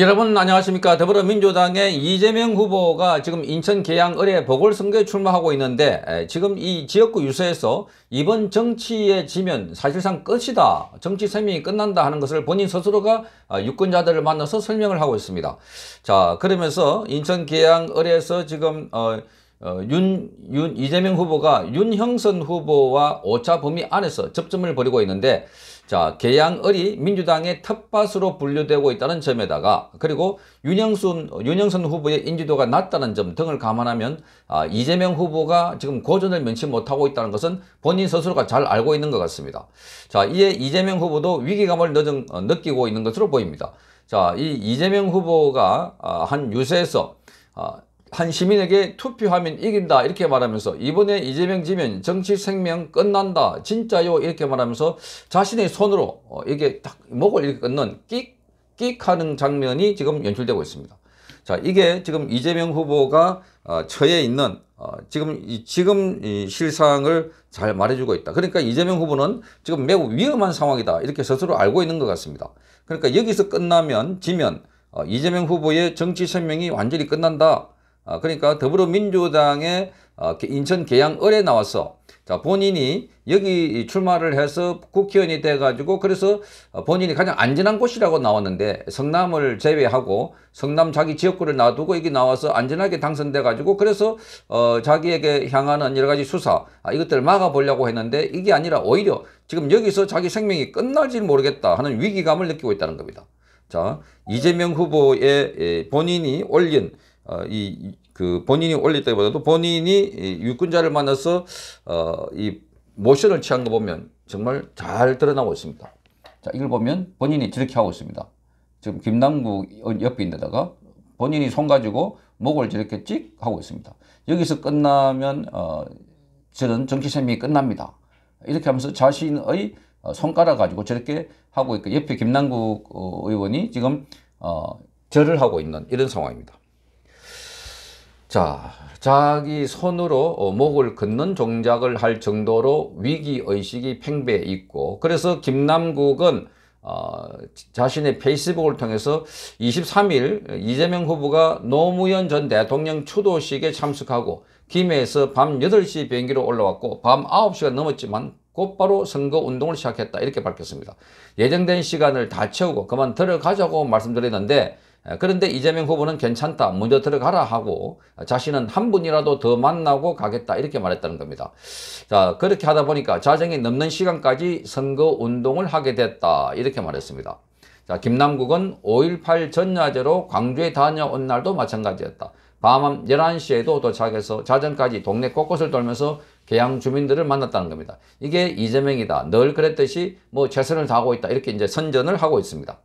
여러분 안녕하십니까 더불어민주당의 이재명 후보가 지금 인천 계양 을의 보궐선거에 출마하고 있는데 지금 이 지역구 유세에서 이번 정치에 지면 사실상 끝이다 정치 생명이 끝난다 하는 것을 본인 스스로가 어, 유권자들을 만나서 설명을 하고 있습니다 자 그러면서 인천 계양 의 을에서 지금 어, 어, 윤, 윤, 이재명 후보가 윤형선 후보와 오차 범위 안에서 접점을 벌이고 있는데, 자, 개양을이 민주당의 텃밭으로 분류되고 있다는 점에다가, 그리고 윤형순윤형선 후보의 인지도가 낮다는 점 등을 감안하면, 아, 이재명 후보가 지금 고전을 면치 못하고 있다는 것은 본인 스스로가 잘 알고 있는 것 같습니다. 자, 이에 이재명 후보도 위기감을 늦은, 어, 느끼고 있는 것으로 보입니다. 자, 이 이재명 후보가, 아, 한 유세에서, 아, 한 시민에게 투표하면 이긴다 이렇게 말하면서 이번에 이재명 지면 정치 생명 끝난다 진짜요 이렇게 말하면서 자신의 손으로 어, 이게 딱 목을 이렇게 끊는 끽끽 하는 장면이 지금 연출되고 있습니다. 자 이게 지금 이재명 후보가 어, 처해 있는 어, 지금 이, 지금 이 실상을 잘 말해주고 있다. 그러니까 이재명 후보는 지금 매우 위험한 상황이다 이렇게 스스로 알고 있는 것 같습니다. 그러니까 여기서 끝나면 지면 어, 이재명 후보의 정치 생명이 완전히 끝난다. 어, 그러니까 더불어민주당의 어, 인천 계양을에 나왔어. 자, 본인이 여기 출마를 해서 국회의원이 돼가지고 그래서 어, 본인이 가장 안전한 곳이라고 나왔는데 성남을 제외하고 성남 자기 지역구를 놔두고 여기 나와서 안전하게 당선돼가지고 그래서 어, 자기에게 향하는 여러 가지 수사 아, 이것들을 막아보려고 했는데 이게 아니라 오히려 지금 여기서 자기 생명이 끝날지 모르겠다 하는 위기감을 느끼고 있다는 겁니다. 자, 이재명 후보의 본인이 올린 어, 이, 그 본인이 올리다기보다도 본인이 유권자를 만나서 어, 이 모션을 취한 거 보면 정말 잘 드러나고 있습니다. 자, 이걸 보면 본인이 저렇게 하고 있습니다. 지금 김남국 옆에 있는데다가 본인이 손 가지고 목을 저렇게 찍 하고 있습니다. 여기서 끝나면 어, 저는 정치생이 끝납니다. 이렇게 하면서 자신의 어, 손가락 가지고 저렇게 하고 있고 옆에 김남국 어, 의원이 지금 어, 절을 하고 있는 이런 상황입니다. 자, 자기 손으로 어, 목을 긋는 동작을 할 정도로 위기의식이 팽배해 있고 그래서 김남국은 어, 자신의 페이스북을 통해서 23일 이재명 후보가 노무현 전 대통령 추도식에 참석하고 김해에서 밤 8시 비행기로 올라왔고 밤 9시가 넘었지만 곧바로 선거운동을 시작했다 이렇게 밝혔습니다. 예정된 시간을 다 채우고 그만 들어가자고 말씀드렸는데 아, 그런데 이재명 후보는 괜찮다 먼저 들어가라 하고 자신은 한 분이라도 더 만나고 가겠다 이렇게 말했다는 겁니다. 자 그렇게 하다 보니까 자정이 넘는 시간까지 선거운동을 하게 됐다 이렇게 말했습니다. 자 김남국은 5.18 전야제로 광주에 다녀온 날도 마찬가지였다. 밤 11시에도 도착해서 자정까지 동네 곳곳을 돌면서 개항 주민들을 만났다는 겁니다. 이게 이재명이다. 늘 그랬듯이 뭐 최선을 다하고 있다. 이렇게 이제 선전을 하고 있습니다.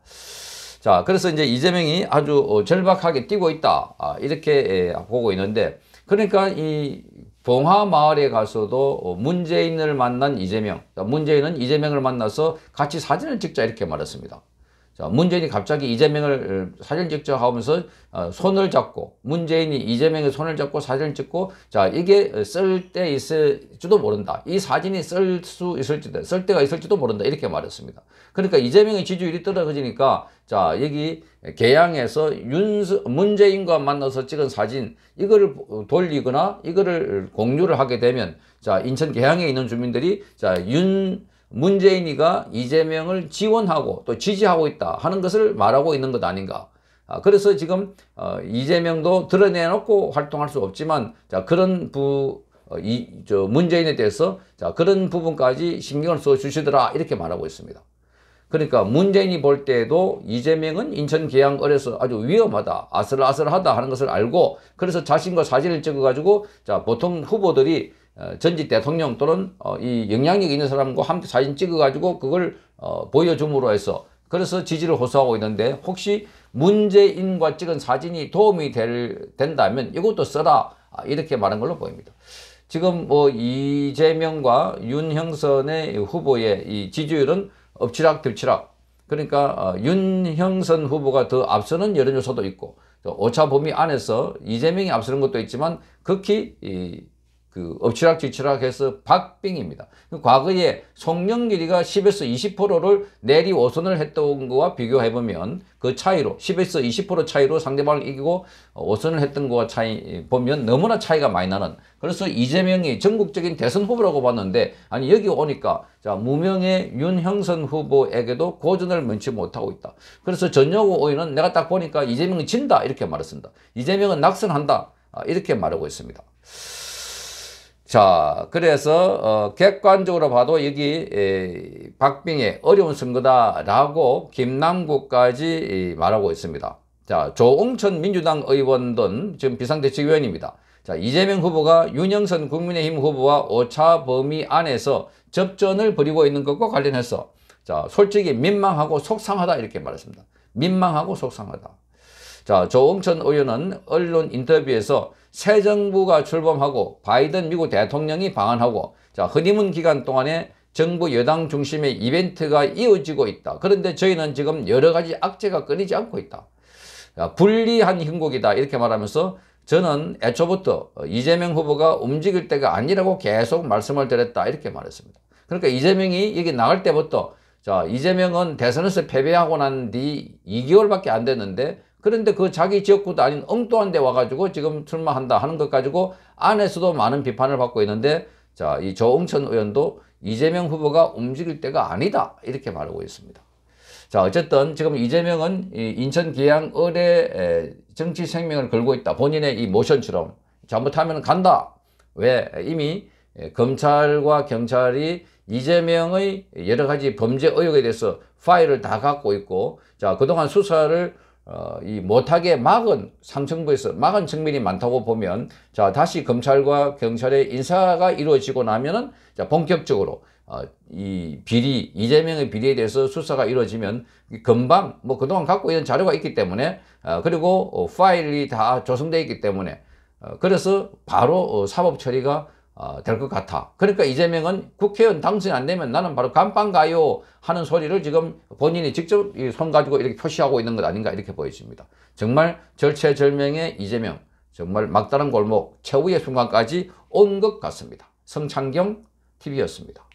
자, 그래서 이제 이재명이 아주 어, 절박하게 뛰고 있다. 아, 이렇게 예, 보고 있는데, 그러니까 이 봉화 마을에 가서도 어, 문재인을 만난 이재명, 그러니까 문재인은 이재명을 만나서 같이 사진을 찍자 이렇게 말했습니다. 자, 문재인이 갑자기 이재명을 어, 사진 찍자 하면서 어, 손을 잡고 문재인이 이재명의 손을 잡고 사진을 찍고 자 이게 쓸 때 있을지도 모른다. 이 사진이 쓸 수 있을지도 쓸 때가 있을지도 모른다. 이렇게 말했습니다. 그러니까 이재명의 지지율이 떨어지니까 자 여기 개항에서 윤수 문재인과 만나서 찍은 사진 이거를 돌리거나 이거를 공유를 하게 되면 자 인천 개항에 있는 주민들이 자윤 문재인이가 이재명을 지원하고 또 지지하고 있다 하는 것을 말하고 있는 것 아닌가. 아, 그래서 지금 어, 이재명도 드러내놓고 활동할 수 없지만 자 그런 부 어, 이, 저 문재인에 대해서 자 그런 부분까지 신경을 써 주시더라 이렇게 말하고 있습니다. 그러니까 문재인이 볼 때에도 이재명은 인천 계양 을에서 아주 위험하다 아슬아슬하다 하는 것을 알고 그래서 자신과 사진을 찍어가지고 자 보통 후보들이 어, 전직 대통령 또는 어, 이 영향력 있는 사람과 함께 사진 찍어가지고 그걸 어, 보여줌으로 해서 그래서 지지를 호소하고 있는데 혹시 문재인과 찍은 사진이 도움이 될, 된다면 이것도 써라 아, 이렇게 말한 걸로 보입니다. 지금 뭐 이재명과 윤형선의 후보의 이 지지율은 엎치락뒤치락 그러니까 윤형선 후보가 더 앞서는 여론 조사도 있고 오차 범위 안에서 이재명이 앞서는 것도 있지만 극히 그 엎치락뒤치락해서 박빙입니다. 그 과거에 송년길이가 10에서 20%를 내리 5선을 했던 거와 비교해 보면 그 차이로 10에서 20% 차이로 상대방을 이기고 5선을 어, 했던 거와 차이 보면 너무나 차이가 많이 나는 그래서 이재명이 전국적인 대선 후보라고 봤는데 아니 여기 오니까 자 무명의 윤형선 후보에게도 고전을 면치 못하고 있다. 그래서 전여오 의원은 내가 딱 보니까 이재명이 진다 이렇게 말했습니다. 이재명은 낙선한다 아, 이렇게 말하고 있습니다. 자, 그래서 어, 객관적으로 봐도 여기 에, 박빙의 어려운 선거다라고 김남국까지 말하고 있습니다. 자, 조응천 민주당 의원 등 지금 비상대책위원입니다. 자, 이재명 후보가 윤영선 국민의힘 후보와 오차 범위 안에서 접전을 벌이고 있는 것과 관련해서 자, 솔직히 민망하고 속상하다 이렇게 말했습니다. 민망하고 속상하다. 자, 조응천 의원은 언론 인터뷰에서 새 정부가 출범하고 바이든 미국 대통령이 방한하고 자 허니문 기간 동안에 정부 여당 중심의 이벤트가 이어지고 있다. 그런데 저희는 지금 여러 가지 악재가 끊이지 않고 있다. 자, 불리한 형국이다 이렇게 말하면서 저는 애초부터 어, 이재명 후보가 움직일 때가 아니라고 계속 말씀을 드렸다 이렇게 말했습니다. 그러니까 이재명이 여기 나갈 때부터 자 이재명은 대선에서 패배하고 난 뒤 2개월밖에 안 됐는데 그런데 그 자기 지역구도 아닌 엉뚱한 데 와가지고 지금 출마한다 하는 것 가지고 안에서도 많은 비판을 받고 있는데 자, 이 조응천 의원도 이재명 후보가 움직일 때가 아니다 이렇게 말하고 있습니다. 자 어쨌든 지금 이재명은 이 인천 기양 을의 정치 생명을 걸고 있다. 본인의 이 모션처럼 잘못하면 간다. 왜 이미 검찰과 경찰이 이재명의 여러 가지 범죄 의혹에 대해서 파일을 다 갖고 있고 자 그동안 수사를 어, 이 못하게 막은 상층부에서 막은 측면이 많다고 보면 자 다시 검찰과 경찰의 인사가 이루어지고 나면은 자 본격적으로 어, 이 비리 이재명의 비리에 대해서 수사가 이루어지면 금방 뭐 그동안 갖고 있는 자료가 있기 때문에 어, 그리고 어, 파일이 다 조성되어 있기 때문에 어, 그래서 바로 어, 사법 처리가 어, 될것 같아. 그러니까 이재명은 국회의원 당선이 안 되면 나는 바로 감방 가요 하는 소리를 지금 본인이 직접 손 가지고 이렇게 표시하고 있는 것 아닌가 이렇게 보여집니다. 정말 절체절명의 이재명, 정말 막다른 골목 최후의 순간까지 온 것 같습니다. 성창경 TV였습니다.